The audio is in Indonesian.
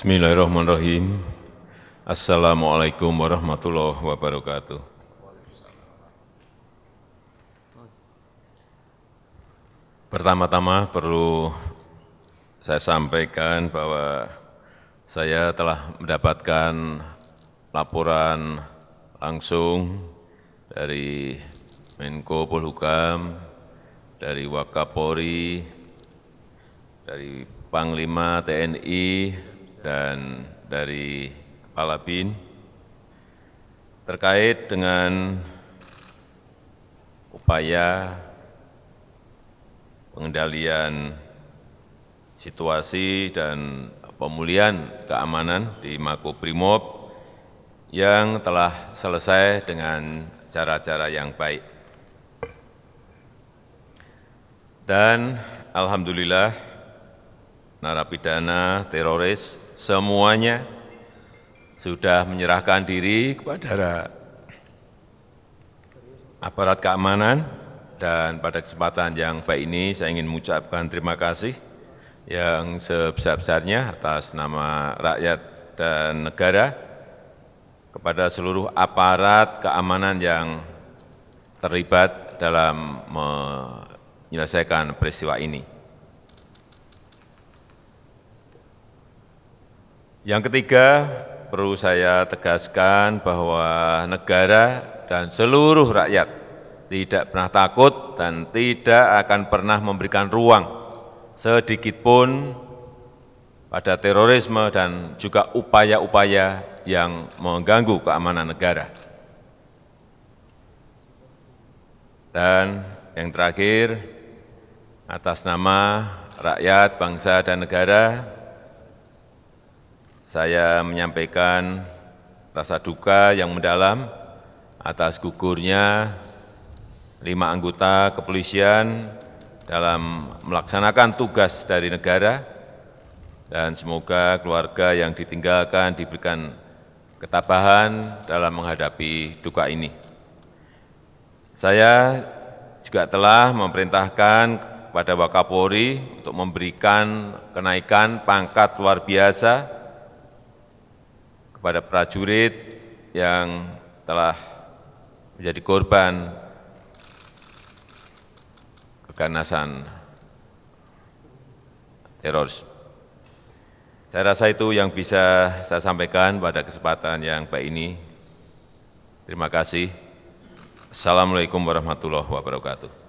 Bismillahirrahmanirrahim. Assalamualaikum warahmatullahi wabarakatuh. Pertama-tama perlu saya sampaikan bahwa saya telah mendapatkan laporan langsung dari Menko Polhukam, dari Wakapori, dari Panglima TNI, dan dari Kepala BIN terkait dengan upaya pengendalian situasi dan pemulihan keamanan di Makobrimob yang telah selesai dengan cara-cara yang baik. Dan Alhamdulillah, narapidana, teroris, semuanya sudah menyerahkan diri kepada aparat keamanan dan pada kesempatan yang baik ini saya ingin mengucapkan terima kasih yang sebesar-besarnya atas nama rakyat dan negara kepada seluruh aparat keamanan yang terlibat dalam menyelesaikan peristiwa ini. Yang ketiga, perlu saya tegaskan bahwa negara dan seluruh rakyat tidak pernah takut dan tidak akan pernah memberikan ruang sedikitpun pada terorisme dan juga upaya-upaya yang mengganggu keamanan negara. Dan yang terakhir, atas nama rakyat, bangsa, dan negara, saya menyampaikan rasa duka yang mendalam atas gugurnya lima anggota kepolisian dalam melaksanakan tugas dari negara dan semoga keluarga yang ditinggalkan diberikan ketabahan dalam menghadapi duka ini. Saya juga telah memerintahkan kepada Wakapolri untuk memberikan kenaikan pangkat luar biasa kepada prajurit yang telah menjadi korban keganasan teroris. Saya rasa itu yang bisa saya sampaikan pada kesempatan yang baik ini. Terima kasih. Assalamualaikum warahmatullahi wabarakatuh.